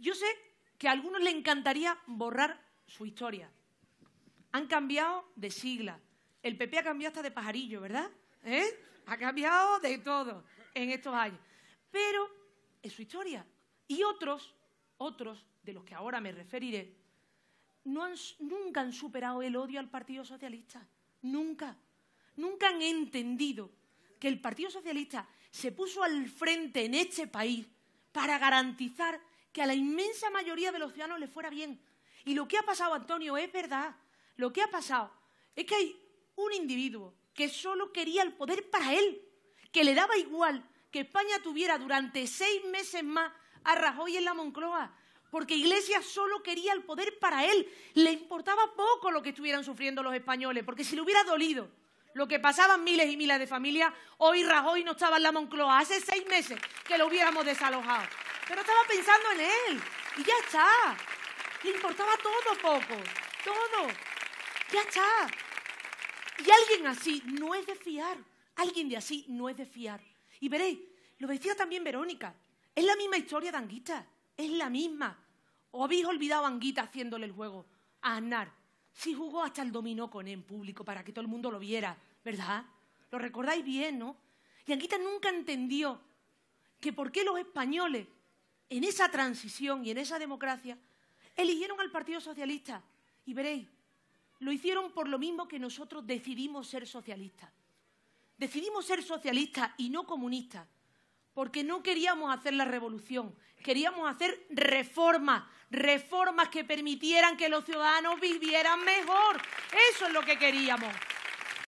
Yo sé que a algunos les encantaría borrar su historia. Han cambiado de sigla. El PP ha cambiado hasta de pajarillo, ¿verdad? ¿Eh? Ha cambiado de todo en estos años. Pero es su historia. Y otros, otros, de los que ahora me referiré, nunca han superado el odio al Partido Socialista. Nunca. Nunca han entendido que el Partido Socialista se puso al frente en este país para garantizar que a la inmensa mayoría de los ciudadanos les fuera bien. Y lo que ha pasado, Antonio, es verdad. Lo que ha pasado es que hay un individuo que solo quería el poder para él, que le daba igual que España tuviera durante seis meses más a Rajoy en la Moncloa, porque Iglesias solo quería el poder para él. Le importaba poco lo que estuvieran sufriendo los españoles, porque si le hubiera dolido lo que pasaban miles y miles de familias, hoy Rajoy no estaba en la Moncloa, hace seis meses que lo hubiéramos desalojado pero estaba pensando en él. Y ya está. Le importaba todo poco. Todo. Ya está. Y alguien así no es de fiar. Alguien de así no es de fiar. Y veréis, lo decía también Verónica. Es la misma historia de Anguita. Es la misma. ¿O habéis olvidado a Anguita haciéndole el juego? A Aznar. Sí jugó hasta el dominó con él en público para que todo el mundo lo viera, ¿verdad? Lo recordáis bien, ¿no? Y Anguita nunca entendió que por qué los españoles en esa transición y en esa democracia, eligieron al Partido Socialista. Y veréis, lo hicieron por lo mismo que nosotros decidimos ser socialistas. Decidimos ser socialistas y no comunistas, porque no queríamos hacer la revolución, queríamos hacer reformas, reformas que permitieran que los ciudadanos vivieran mejor. Eso es lo que queríamos.